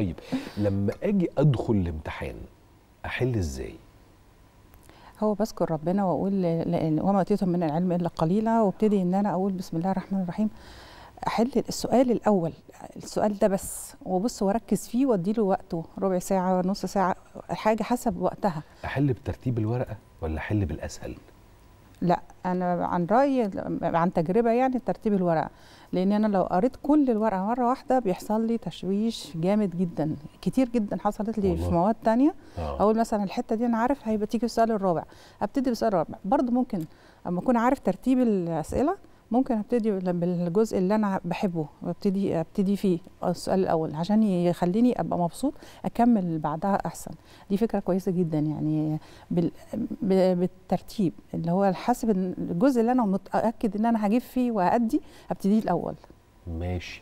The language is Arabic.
طيب لما اجي ادخل الامتحان احل ازاي هو بذكر ربنا واقول وما اتيتهم من العلم الا قليلا وابتدي ان انا اقول بسم الله الرحمن الرحيم احل السؤال الاول السؤال ده بس وبص واركز فيه وادي له وقته ربع ساعه نص ساعه حاجه حسب وقتها احل بترتيب الورقه ولا احل بالاسهل لا انا عن رايي عن تجربه يعني ترتيب الورقه لان انا لو قريت كل الورقه مره واحده بيحصل لي تشويش جامد جدا كتير جدا حصلت لي والله. في مواد تانية آه. اقول مثلا الحته دي انا عارف هيبقى تيجي السؤال الرابع ابتدي بالسؤال الرابع برضه ممكن اما اكون عارف ترتيب الاسئله ممكن ابتدي بالجزء اللي انا بحبه وابتدي ابتدي فيه السؤال الاول عشان يخليني ابقى مبسوط اكمل بعدها احسن دي فكره كويسه جدا يعني بالترتيب اللي هو حاسب الجزء اللي انا متاكد ان انا هجيب فيه وهادي ابتديه الاول ماشي